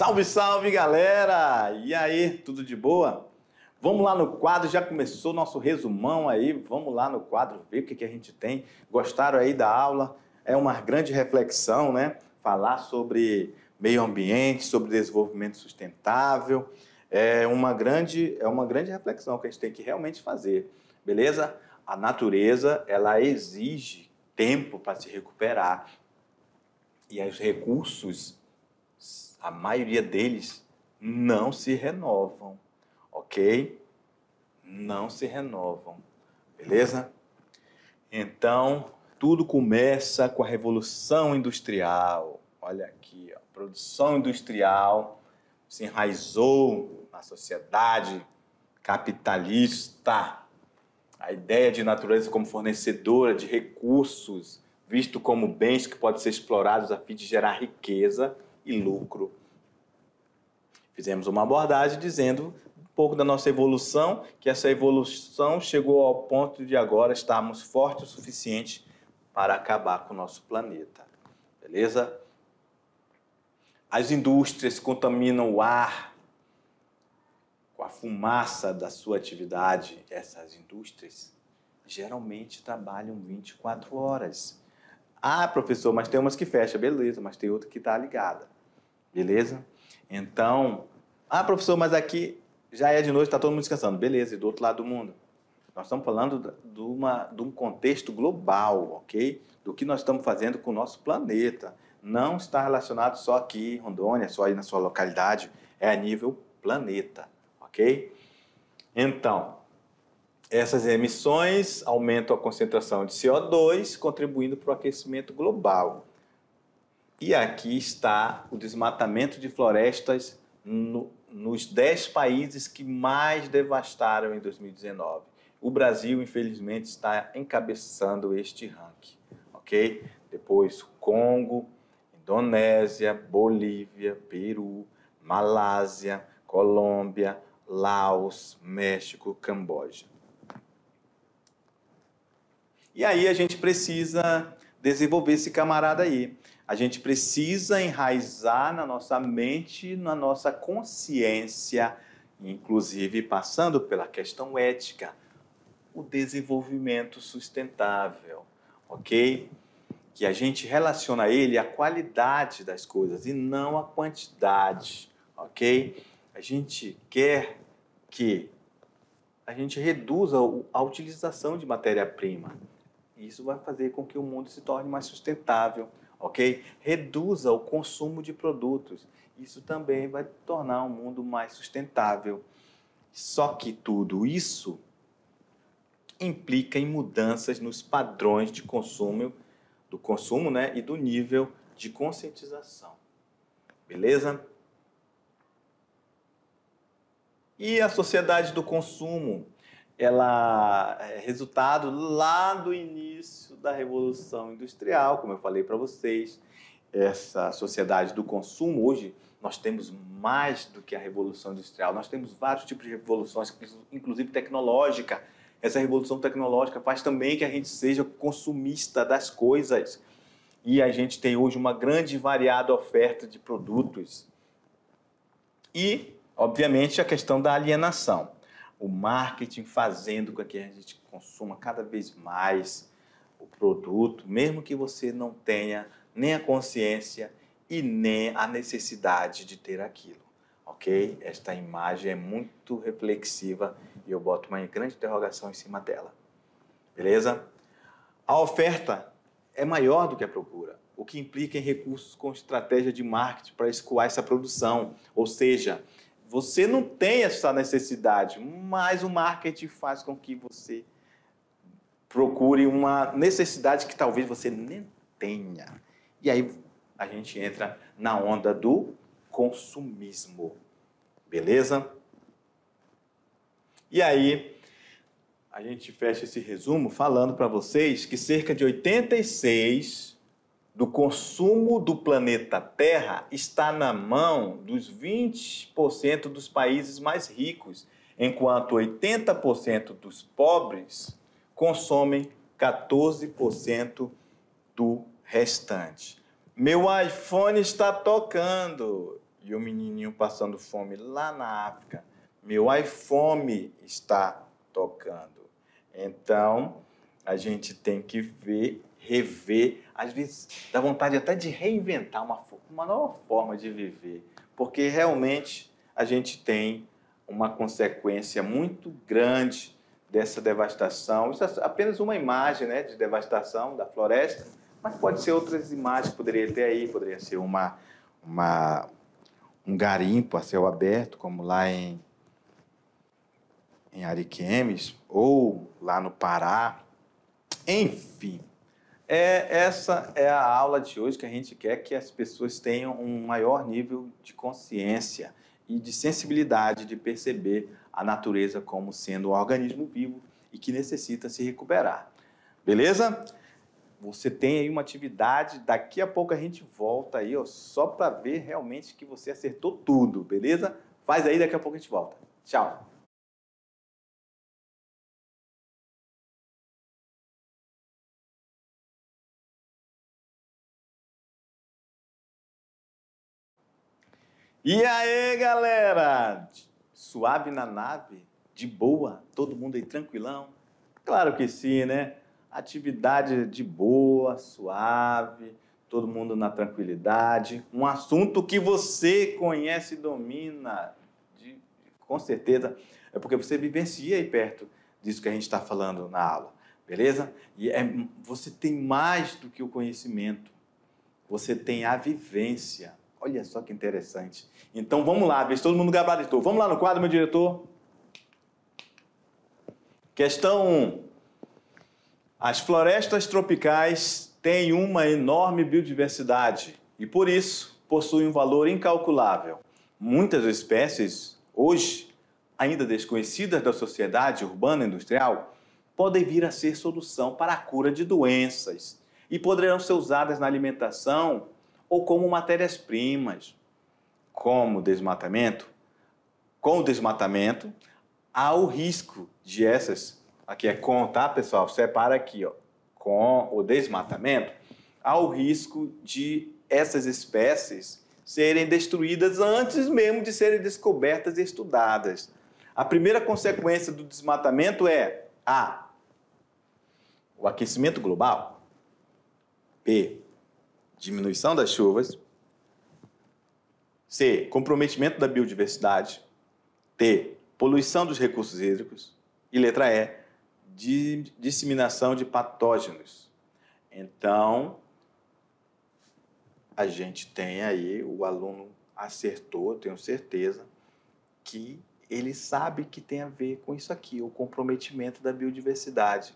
Salve, salve galera! E aí, tudo de boa? Vamos lá no quadro, já começou nosso resumão aí. Vamos lá no quadro ver o que, que a gente tem. Gostaram aí da aula? É uma grande reflexão, né? Falar sobre meio ambiente, sobre desenvolvimento sustentável. É uma grande, é uma grande reflexão que a gente tem que realmente fazer, beleza? A natureza, ela exige tempo para se recuperar. E os recursos a maioria deles não se renovam, ok? Não se renovam, beleza? Então, tudo começa com a Revolução Industrial. Olha aqui, a produção industrial se enraizou na sociedade capitalista. A ideia de natureza como fornecedora de recursos, visto como bens que podem ser explorados a fim de gerar riqueza, e lucro. Fizemos uma abordagem dizendo um pouco da nossa evolução, que essa evolução chegou ao ponto de agora estarmos fortes o suficiente para acabar com o nosso planeta. Beleza? As indústrias contaminam o ar com a fumaça da sua atividade. Essas indústrias geralmente trabalham 24 horas. Ah, professor, mas tem umas que fecha, beleza, mas tem outra que está ligada. Beleza? Então, ah, professor, mas aqui já é de noite, está todo mundo descansando. Beleza, e do outro lado do mundo? Nós estamos falando de, uma, de um contexto global, ok? Do que nós estamos fazendo com o nosso planeta. Não está relacionado só aqui em Rondônia, só aí na sua localidade. É a nível planeta, ok? Então, essas emissões aumentam a concentração de CO2, contribuindo para o aquecimento global. E aqui está o desmatamento de florestas no, nos 10 países que mais devastaram em 2019. O Brasil, infelizmente, está encabeçando este ranking, ok? Depois Congo, Indonésia, Bolívia, Peru, Malásia, Colômbia, Laos, México, Camboja. E aí a gente precisa desenvolver esse camarada aí. A gente precisa enraizar na nossa mente, na nossa consciência, inclusive passando pela questão ética, o desenvolvimento sustentável, ok? Que a gente relaciona ele à qualidade das coisas e não à quantidade, ok? A gente quer que a gente reduza a utilização de matéria-prima isso vai fazer com que o mundo se torne mais sustentável, ok? Reduza o consumo de produtos. Isso também vai tornar o mundo mais sustentável. Só que tudo isso implica em mudanças nos padrões de consumo, do consumo, né, e do nível de conscientização. Beleza? E a sociedade do consumo ela é resultado lá do início da Revolução Industrial, como eu falei para vocês, essa sociedade do consumo hoje nós temos mais do que a revolução industrial, nós temos vários tipos de revoluções, inclusive tecnológica. Essa revolução tecnológica faz também que a gente seja consumista das coisas. E a gente tem hoje uma grande e variada oferta de produtos. E, obviamente, a questão da alienação o marketing fazendo com que a gente consuma cada vez mais o produto, mesmo que você não tenha nem a consciência e nem a necessidade de ter aquilo, ok? Esta imagem é muito reflexiva e eu boto uma grande interrogação em cima dela, beleza? A oferta é maior do que a procura, o que implica em recursos com estratégia de marketing para escoar essa produção, ou seja, você não tem essa necessidade, mas o marketing faz com que você procure uma necessidade que talvez você nem tenha. E aí a gente entra na onda do consumismo. Beleza? E aí, a gente fecha esse resumo falando para vocês que cerca de 86 do consumo do planeta Terra está na mão dos 20% dos países mais ricos, enquanto 80% dos pobres consomem 14% do restante. Meu iPhone está tocando e o menininho passando fome lá na África. Meu iPhone está tocando. Então, a gente tem que ver rever, às vezes dá vontade até de reinventar uma, uma nova forma de viver, porque realmente a gente tem uma consequência muito grande dessa devastação. Isso é apenas uma imagem né, de devastação da floresta, mas pode ser outras imagens, poderia ter aí, poderia ser uma, uma, um garimpo a céu aberto, como lá em, em Ariquemes, ou lá no Pará. Enfim, é, essa é a aula de hoje que a gente quer que as pessoas tenham um maior nível de consciência e de sensibilidade de perceber a natureza como sendo um organismo vivo e que necessita se recuperar. Beleza? Você tem aí uma atividade, daqui a pouco a gente volta aí, ó, só para ver realmente que você acertou tudo, beleza? Faz aí, daqui a pouco a gente volta. Tchau. E aí, galera? Suave na nave? De boa? Todo mundo aí tranquilão? Claro que sim, né? Atividade de boa, suave, todo mundo na tranquilidade. Um assunto que você conhece e domina, de, com certeza, é porque você vivencia aí perto disso que a gente está falando na aula, beleza? E é, você tem mais do que o conhecimento, você tem a vivência Olha só que interessante. Então vamos lá, se todo mundo gabaritou. Vamos lá no quadro, meu diretor. Questão 1. As florestas tropicais têm uma enorme biodiversidade e por isso possuem um valor incalculável. Muitas espécies, hoje ainda desconhecidas da sociedade urbana e industrial, podem vir a ser solução para a cura de doenças e poderão ser usadas na alimentação ou como matérias-primas. Como desmatamento, com o desmatamento, há o risco de essas, aqui é com, tá, pessoal? Separa aqui, ó. Com o desmatamento, há o risco de essas espécies serem destruídas antes mesmo de serem descobertas e estudadas. A primeira consequência do desmatamento é A. O aquecimento global. B diminuição das chuvas. C. Comprometimento da biodiversidade. T. Poluição dos recursos hídricos. E letra E. disseminação de patógenos. Então, a gente tem aí, o aluno acertou, tenho certeza, que ele sabe que tem a ver com isso aqui, o comprometimento da biodiversidade.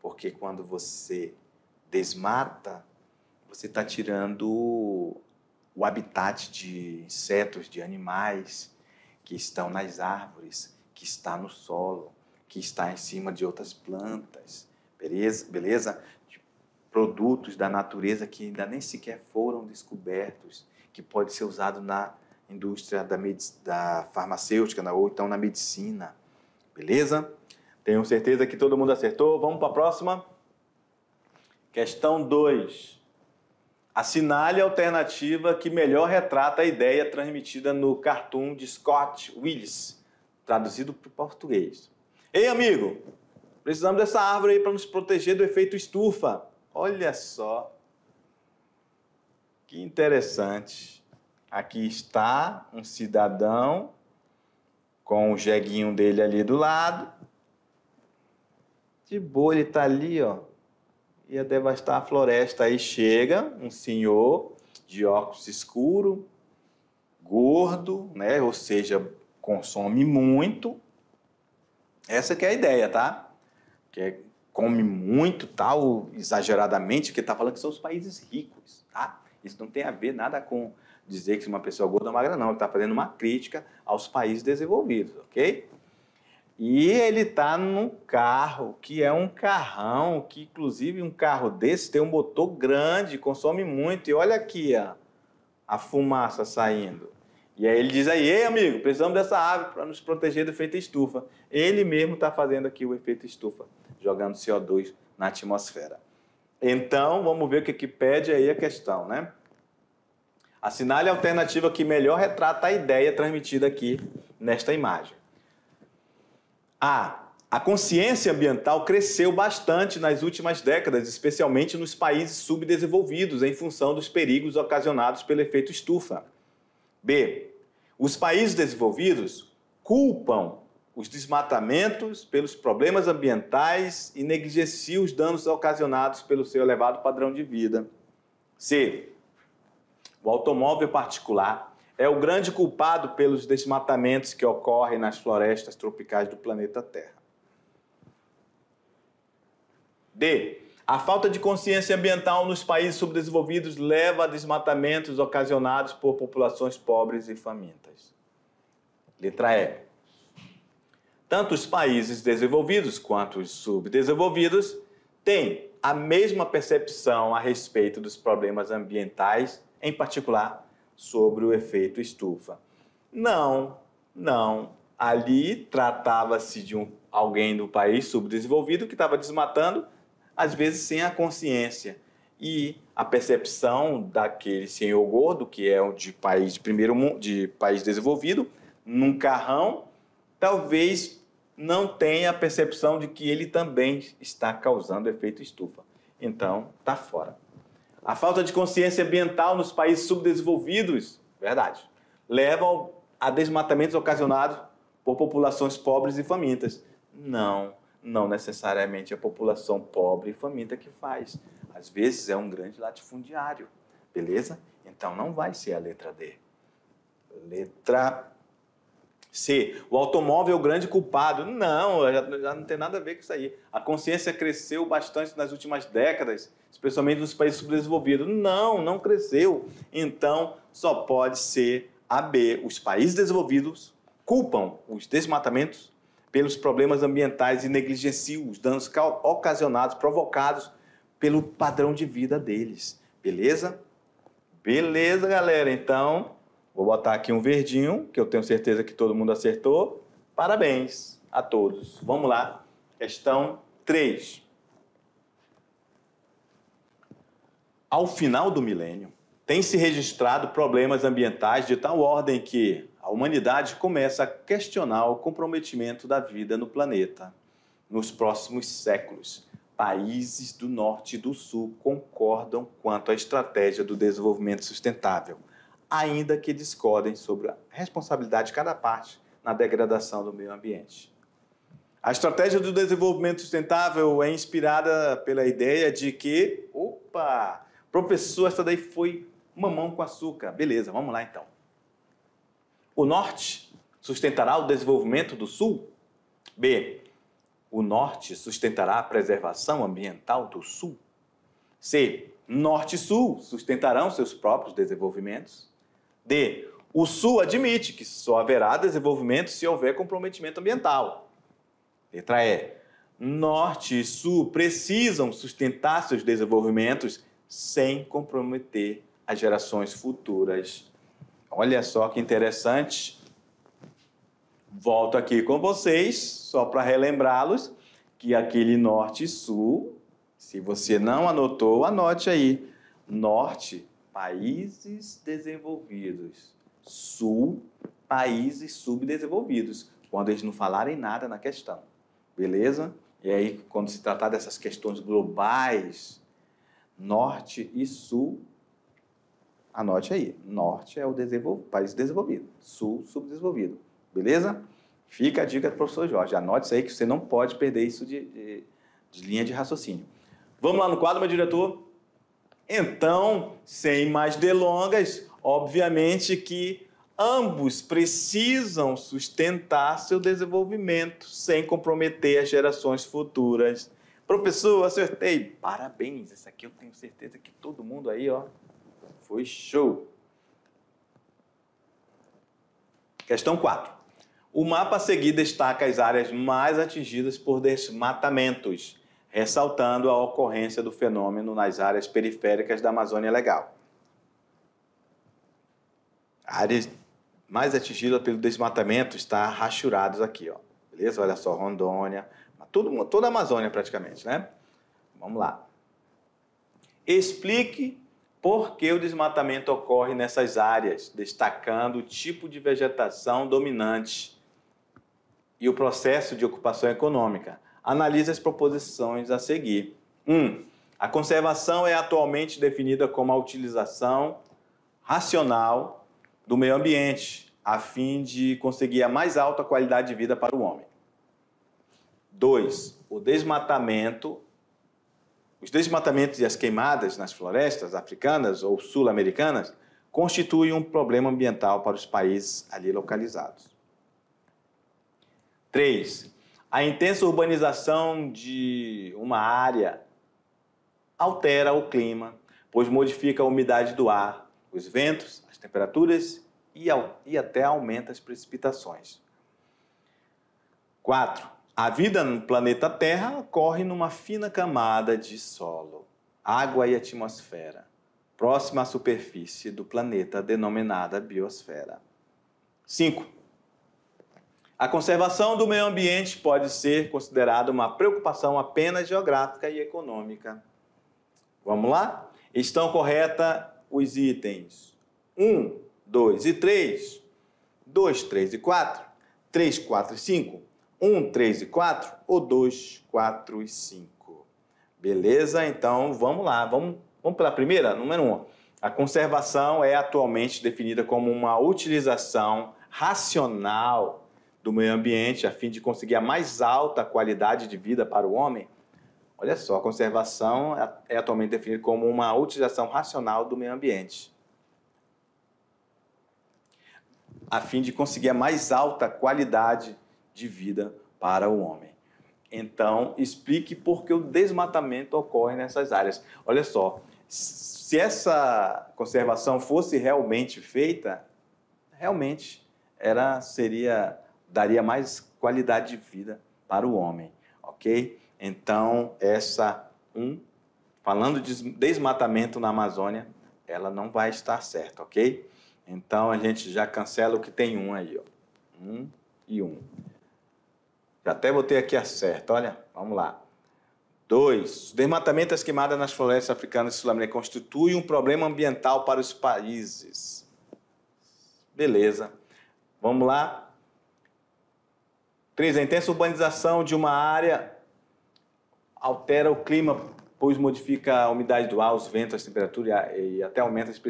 Porque quando você desmata você está tirando o habitat de insetos, de animais que estão nas árvores, que está no solo, que está em cima de outras plantas, beleza? beleza? De produtos da natureza que ainda nem sequer foram descobertos, que pode ser usado na indústria da, da farmacêutica na, ou então na medicina, beleza? Tenho certeza que todo mundo acertou. Vamos para a próxima. Questão 2 assinale a alternativa que melhor retrata a ideia transmitida no cartoon de Scott Willis, traduzido para o português. Ei, amigo, precisamos dessa árvore aí para nos proteger do efeito estufa. Olha só. Que interessante. Aqui está um cidadão com o jeguinho dele ali do lado. De boa, ele está ali, ó, ia devastar a floresta. Aí chega um senhor de óculos escuro, gordo, né? Ou seja, consome muito. Essa que é a ideia, tá? Que é, come muito, tal, exageradamente, porque tá falando que são os países ricos, tá? Isso não tem a ver nada com dizer que uma pessoa gorda ou magra não, ele está fazendo uma crítica aos países desenvolvidos, OK? E ele está num carro que é um carrão, que inclusive um carro desse tem um motor grande, consome muito. E olha aqui ó, a fumaça saindo. E aí ele diz aí, ei amigo, precisamos dessa ave para nos proteger do efeito estufa. Ele mesmo está fazendo aqui o efeito estufa, jogando CO2 na atmosfera. Então, vamos ver o que, que pede aí a questão, né? Assinale a alternativa que melhor retrata a ideia transmitida aqui nesta imagem. A. A consciência ambiental cresceu bastante nas últimas décadas, especialmente nos países subdesenvolvidos, em função dos perigos ocasionados pelo efeito estufa. B. Os países desenvolvidos culpam os desmatamentos pelos problemas ambientais e negligenciam os danos ocasionados pelo seu elevado padrão de vida. C. O automóvel particular é o grande culpado pelos desmatamentos que ocorrem nas florestas tropicais do planeta Terra. D. A falta de consciência ambiental nos países subdesenvolvidos leva a desmatamentos ocasionados por populações pobres e famintas. Letra E. Tanto os países desenvolvidos quanto os subdesenvolvidos têm a mesma percepção a respeito dos problemas ambientais, em particular sobre o efeito estufa. Não, não. Ali tratava-se de um, alguém do país subdesenvolvido que estava desmatando, às vezes sem a consciência. E a percepção daquele senhor gordo, que é de país de primeiro mundo, de país desenvolvido, num carrão, talvez não tenha a percepção de que ele também está causando efeito estufa. Então, está fora. A falta de consciência ambiental nos países subdesenvolvidos, verdade, leva a desmatamentos ocasionados por populações pobres e famintas. Não, não necessariamente a população pobre e faminta que faz. Às vezes é um grande latifundiário, beleza? Então não vai ser a letra D. Letra C, o automóvel é o grande culpado. Não, já, já, não tem nada a ver com isso aí. A consciência cresceu bastante nas últimas décadas, especialmente nos países subdesenvolvidos. Não, não cresceu. Então, só pode ser a B. Os países desenvolvidos culpam os desmatamentos pelos problemas ambientais e negligenciam os danos ocasionados, provocados pelo padrão de vida deles. Beleza? Beleza, galera. Então, Vou botar aqui um verdinho, que eu tenho certeza que todo mundo acertou. Parabéns a todos. Vamos lá. Questão 3. Ao final do milênio, tem se registrado problemas ambientais de tal ordem que a humanidade começa a questionar o comprometimento da vida no planeta. Nos próximos séculos, países do norte e do sul concordam quanto à estratégia do desenvolvimento sustentável ainda que discordem sobre a responsabilidade de cada parte na degradação do meio ambiente. A estratégia do desenvolvimento sustentável é inspirada pela ideia de que, opa, professor, essa daí foi mamão com açúcar. Beleza, vamos lá então. O norte sustentará o desenvolvimento do sul? B. O norte sustentará a preservação ambiental do sul? C. Norte e sul sustentarão seus próprios desenvolvimentos? D. O Sul admite que só haverá desenvolvimento se houver comprometimento ambiental. Letra E. Norte e Sul precisam sustentar seus desenvolvimentos sem comprometer as gerações futuras. Olha só que interessante. Volto aqui com vocês, só para relembrá-los que aquele norte e sul, se você não anotou, anote aí. Norte países desenvolvidos, sul, países subdesenvolvidos, quando eles não falarem nada na questão. Beleza? E aí, quando se tratar dessas questões globais, norte e sul, anote aí. Norte é o desenvol... país desenvolvido, sul, subdesenvolvido. Beleza? Fica a dica do professor Jorge. Anote isso aí que você não pode perder isso de, de, de linha de raciocínio. Vamos lá no quadro, meu diretor. Então, sem mais delongas, obviamente que ambos precisam sustentar seu desenvolvimento sem comprometer as gerações futuras. Professor, acertei! Parabéns! Essa aqui eu tenho certeza que todo mundo aí, ó, foi show! Questão 4. O mapa a seguir destaca as áreas mais atingidas por desmatamentos ressaltando a ocorrência do fenômeno nas áreas periféricas da Amazônia Legal. Áreas mais atingidas pelo desmatamento está rachuradas aqui, ó. Beleza? Olha só, Rondônia, tudo, toda a Amazônia praticamente, né? Vamos lá. Explique por que o desmatamento ocorre nessas áreas, destacando o tipo de vegetação dominante e o processo de ocupação econômica analise as proposições a seguir. 1. Um, a conservação é atualmente definida como a utilização racional do meio ambiente, a fim de conseguir a mais alta qualidade de vida para o homem. 2. O desmatamento. Os desmatamentos e as queimadas nas florestas africanas ou sul-americanas constituem um problema ambiental para os países ali localizados. 3. A intensa urbanização de uma área altera o clima, pois modifica a umidade do ar, os ventos, as temperaturas e, e até aumenta as precipitações. 4. A vida no planeta Terra ocorre numa fina camada de solo, água e atmosfera, próxima à superfície do planeta denominada biosfera. 5. A conservação do meio ambiente pode ser considerada uma preocupação apenas geográfica e econômica. Vamos lá? Estão corretos os itens 1, 2 e 3, 2, 3 e 4, 3, 4 e 5, 1, 3 e 4 ou 2, 4 e 5. Beleza? Então vamos lá, vamos, vamos pela primeira, número 1. A conservação é atualmente definida como uma utilização racional do meio ambiente a fim de conseguir a mais alta qualidade de vida para o homem, olha só, a conservação é atualmente definida como uma utilização racional do meio ambiente. A fim de conseguir a mais alta qualidade de vida para o homem. Então, explique por que o desmatamento ocorre nessas áreas. Olha só, se essa conservação fosse realmente feita, realmente ela seria daria mais qualidade de vida para o homem, ok? Então, essa um, falando de desmatamento na Amazônia, ela não vai estar certa, ok? Então, a gente já cancela o que tem um aí, ó. Um e um. Já até botei aqui a certa, olha, vamos lá. 2. O desmatamento das é queimadas nas florestas africanas e sul-americanas constitui um problema ambiental para os países. Beleza. Vamos lá. Três. a intensa urbanização de uma área altera o clima, pois modifica a umidade do ar, os ventos, a temperatura e até aumenta as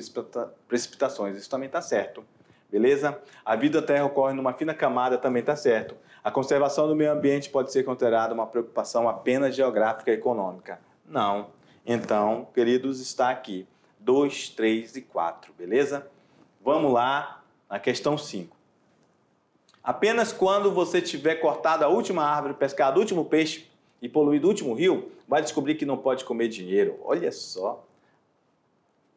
precipitações. Isso também está certo, beleza? A vida da Terra ocorre numa fina camada, também está certo. A conservação do meio ambiente pode ser considerada uma preocupação apenas geográfica e econômica. Não. Então, queridos, está aqui. 2, 3 e 4, beleza? Vamos lá na questão 5. Apenas quando você tiver cortado a última árvore, pescado o último peixe e poluído o último rio, vai descobrir que não pode comer dinheiro. Olha só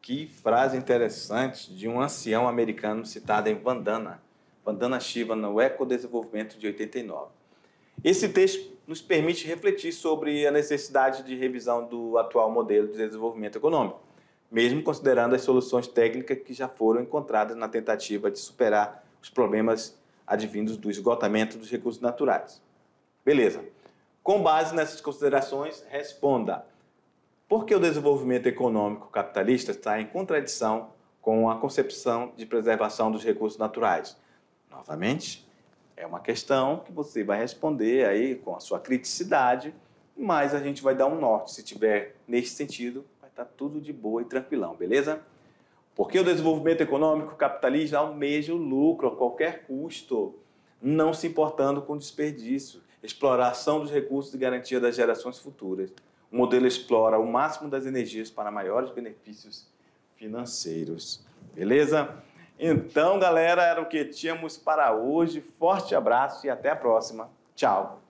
que frase interessante de um ancião americano citado em Vandana, Vandana Shiva, no Eco Desenvolvimento de 89. Esse texto nos permite refletir sobre a necessidade de revisão do atual modelo de desenvolvimento econômico, mesmo considerando as soluções técnicas que já foram encontradas na tentativa de superar os problemas advindos do esgotamento dos recursos naturais. Beleza. Com base nessas considerações, responda: por que o desenvolvimento econômico capitalista está em contradição com a concepção de preservação dos recursos naturais? Novamente, é uma questão que você vai responder aí com a sua criticidade, mas a gente vai dar um norte. Se tiver nesse sentido, vai estar tudo de boa e tranquilão, beleza? Porque o desenvolvimento econômico capitalista almeja o lucro a qualquer custo, não se importando com desperdício, exploração dos recursos e garantia das gerações futuras. O modelo explora o máximo das energias para maiores benefícios financeiros. Beleza? Então, galera, era o que tínhamos para hoje. Forte abraço e até a próxima. Tchau!